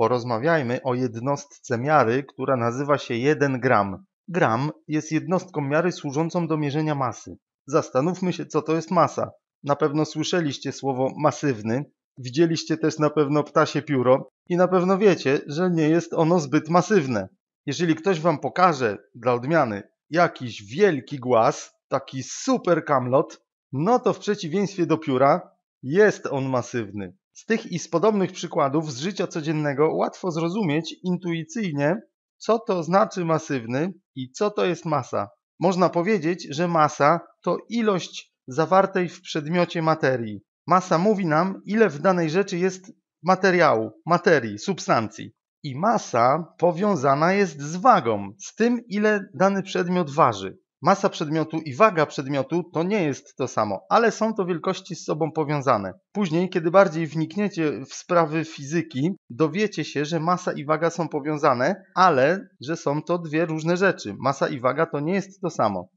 Porozmawiajmy o jednostce miary, która nazywa się 1 gram. Gram jest jednostką miary służącą do mierzenia masy. Zastanówmy się, co to jest masa. Na pewno słyszeliście słowo masywny, widzieliście też na pewno ptasie pióro i na pewno wiecie, że nie jest ono zbyt masywne. Jeżeli ktoś wam pokaże, dla odmiany, jakiś wielki głaz, taki super kamlot, no to w przeciwieństwie do pióra jest on masywny. Z tych i z podobnych przykładów z życia codziennego łatwo zrozumieć intuicyjnie, co to znaczy masywny i co to jest masa. Można powiedzieć, że masa to ilość zawartej w przedmiocie materii. Masa mówi nam, ile w danej rzeczy jest materiału, materii, substancji. I masa powiązana jest z wagą, z tym, ile dany przedmiot waży. Masa przedmiotu i waga przedmiotu to nie jest to samo, ale są to wielkości z sobą powiązane. Później, kiedy bardziej wnikniecie w sprawy fizyki, dowiecie się, że masa i waga są powiązane, ale że są to dwie różne rzeczy. Masa i waga to nie jest to samo.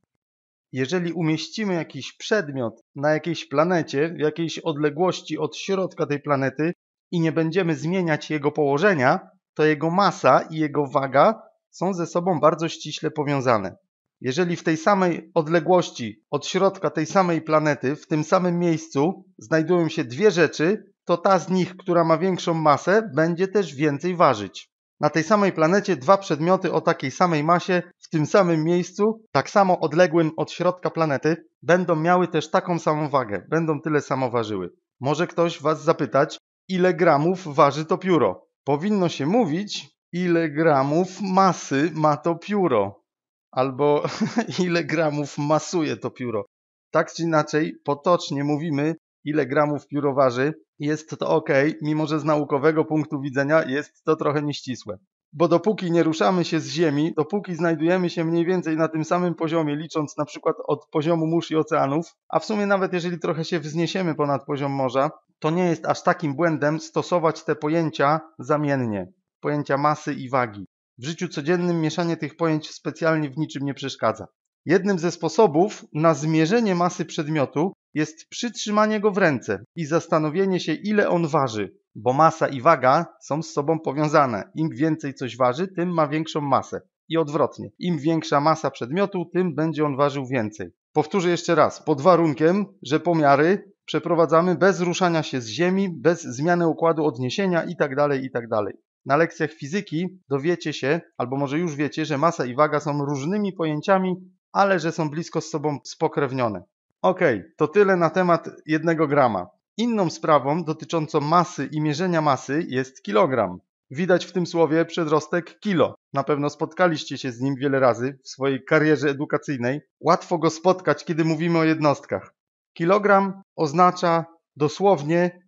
Jeżeli umieścimy jakiś przedmiot na jakiejś planecie, w jakiejś odległości od środka tej planety i nie będziemy zmieniać jego położenia, to jego masa i jego waga są ze sobą bardzo ściśle powiązane. Jeżeli w tej samej odległości od środka tej samej planety, w tym samym miejscu, znajdują się dwie rzeczy, to ta z nich, która ma większą masę, będzie też więcej ważyć. Na tej samej planecie dwa przedmioty o takiej samej masie, w tym samym miejscu, tak samo odległym od środka planety, będą miały też taką samą wagę, będą tyle samo ważyły. Może ktoś Was zapytać, ile gramów waży to pióro? Powinno się mówić, ile gramów masy ma to pióro albo ile gramów masuje to pióro. Tak czy inaczej, potocznie mówimy, ile gramów pióro waży. Jest to ok, mimo że z naukowego punktu widzenia jest to trochę nieścisłe. Bo dopóki nie ruszamy się z Ziemi, dopóki znajdujemy się mniej więcej na tym samym poziomie, licząc na przykład od poziomu mórz i oceanów, a w sumie nawet jeżeli trochę się wzniesiemy ponad poziom morza, to nie jest aż takim błędem stosować te pojęcia zamiennie pojęcia masy i wagi. W życiu codziennym mieszanie tych pojęć specjalnie w niczym nie przeszkadza. Jednym ze sposobów na zmierzenie masy przedmiotu jest przytrzymanie go w ręce i zastanowienie się, ile on waży, bo masa i waga są z sobą powiązane. Im więcej coś waży, tym ma większą masę. I odwrotnie, im większa masa przedmiotu, tym będzie on ważył więcej. Powtórzę jeszcze raz, pod warunkiem, że pomiary przeprowadzamy bez ruszania się z ziemi, bez zmiany układu odniesienia itd., tak itd. Tak na lekcjach fizyki dowiecie się, albo może już wiecie, że masa i waga są różnymi pojęciami, ale że są blisko z sobą spokrewnione. Ok, to tyle na temat jednego grama. Inną sprawą dotyczącą masy i mierzenia masy jest kilogram. Widać w tym słowie przedrostek kilo. Na pewno spotkaliście się z nim wiele razy w swojej karierze edukacyjnej. Łatwo go spotkać, kiedy mówimy o jednostkach. Kilogram oznacza dosłownie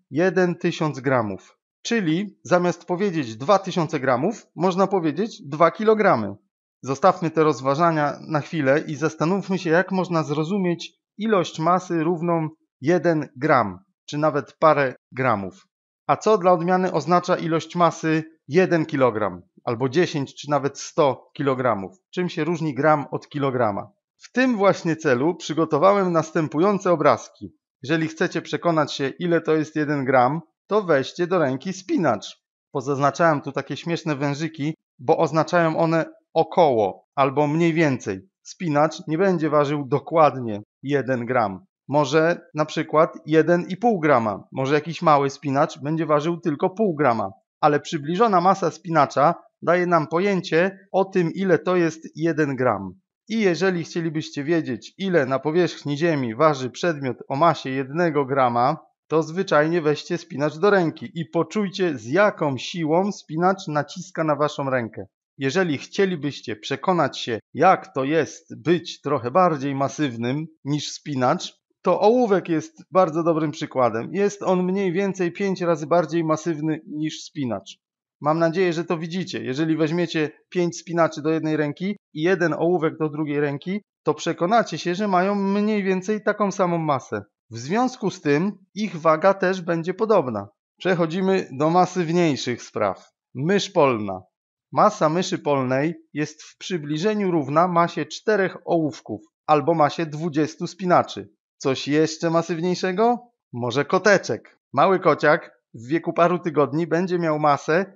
1000 gramów. Czyli zamiast powiedzieć 2000 gramów, można powiedzieć 2 kg. Zostawmy te rozważania na chwilę i zastanówmy się, jak można zrozumieć ilość masy równą 1 gram, czy nawet parę gramów. A co dla odmiany oznacza ilość masy 1 kg, albo 10 czy nawet 100 kg? Czym się różni gram od kilograma? W tym właśnie celu przygotowałem następujące obrazki. Jeżeli chcecie przekonać się, ile to jest 1 gram, to weźcie do ręki spinacz. Pozaznaczałem tu takie śmieszne wężyki, bo oznaczają one około albo mniej więcej. Spinacz nie będzie ważył dokładnie 1 gram. Może na przykład 1,5 grama. Może jakiś mały spinacz będzie ważył tylko pół grama. Ale przybliżona masa spinacza daje nam pojęcie o tym, ile to jest 1 gram. I jeżeli chcielibyście wiedzieć, ile na powierzchni Ziemi waży przedmiot o masie 1 grama, to zwyczajnie weźcie spinacz do ręki i poczujcie z jaką siłą spinacz naciska na waszą rękę. Jeżeli chcielibyście przekonać się, jak to jest być trochę bardziej masywnym niż spinacz, to ołówek jest bardzo dobrym przykładem. Jest on mniej więcej 5 razy bardziej masywny niż spinacz. Mam nadzieję, że to widzicie. Jeżeli weźmiecie 5 spinaczy do jednej ręki i jeden ołówek do drugiej ręki, to przekonacie się, że mają mniej więcej taką samą masę. W związku z tym ich waga też będzie podobna. Przechodzimy do masywniejszych spraw. Mysz polna. Masa myszy polnej jest w przybliżeniu równa masie czterech ołówków albo masie 20 spinaczy. Coś jeszcze masywniejszego? Może koteczek. Mały kociak w wieku paru tygodni będzie miał masę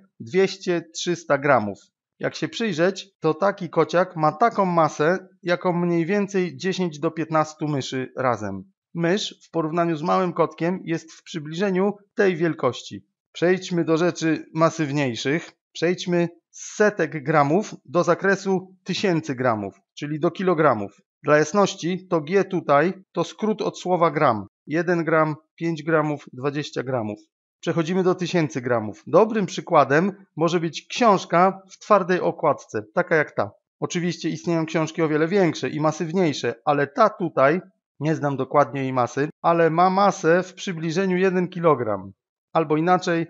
200-300 gramów. Jak się przyjrzeć, to taki kociak ma taką masę, jaką mniej więcej 10 do 15 myszy razem. Mysz w porównaniu z małym kotkiem jest w przybliżeniu tej wielkości. Przejdźmy do rzeczy masywniejszych. Przejdźmy z setek gramów do zakresu tysięcy gramów, czyli do kilogramów. Dla jasności to G tutaj to skrót od słowa gram. 1 gram, 5 gramów, 20 gramów. Przechodzimy do tysięcy gramów. Dobrym przykładem może być książka w twardej okładce, taka jak ta. Oczywiście istnieją książki o wiele większe i masywniejsze, ale ta tutaj nie znam dokładnie jej masy, ale ma masę w przybliżeniu 1 kg, albo inaczej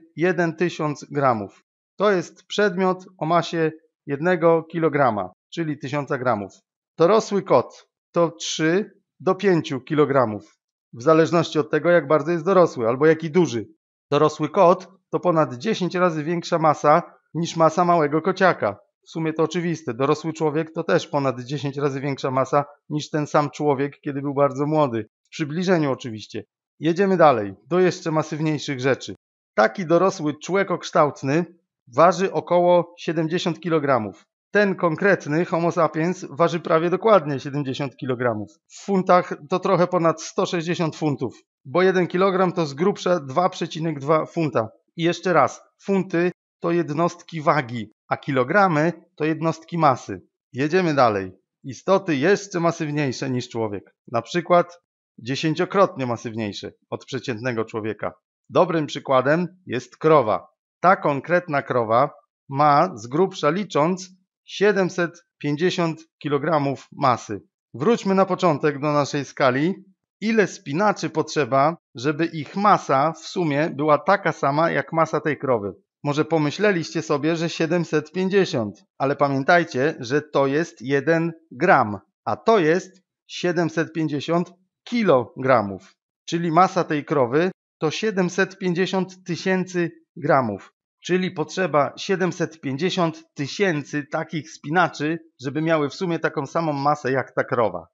1000 gramów. To jest przedmiot o masie 1 kg, czyli 1000 gramów. Dorosły kot to 3 do 5 kg, w zależności od tego, jak bardzo jest dorosły albo jaki duży. Dorosły kot to ponad 10 razy większa masa niż masa małego kociaka w sumie to oczywiste. Dorosły człowiek to też ponad 10 razy większa masa niż ten sam człowiek, kiedy był bardzo młody. W przybliżeniu oczywiście. Jedziemy dalej, do jeszcze masywniejszych rzeczy. Taki dorosły człekokształtny waży około 70 kg. Ten konkretny Homo sapiens waży prawie dokładnie 70 kg. W funtach to trochę ponad 160 funtów, bo 1 kg to z grubsza 2,2 funta. I jeszcze raz, funty to jednostki wagi a kilogramy to jednostki masy. Jedziemy dalej. Istoty jeszcze masywniejsze niż człowiek, na przykład dziesięciokrotnie masywniejsze od przeciętnego człowieka. Dobrym przykładem jest krowa. Ta konkretna krowa ma z grubsza licząc 750 kg masy. Wróćmy na początek do naszej skali. Ile spinaczy potrzeba, żeby ich masa w sumie była taka sama jak masa tej krowy? Może pomyśleliście sobie, że 750, ale pamiętajcie, że to jest 1 gram, a to jest 750 kilogramów. Czyli masa tej krowy to 750 tysięcy gramów. Czyli potrzeba 750 tysięcy takich spinaczy, żeby miały w sumie taką samą masę jak ta krowa.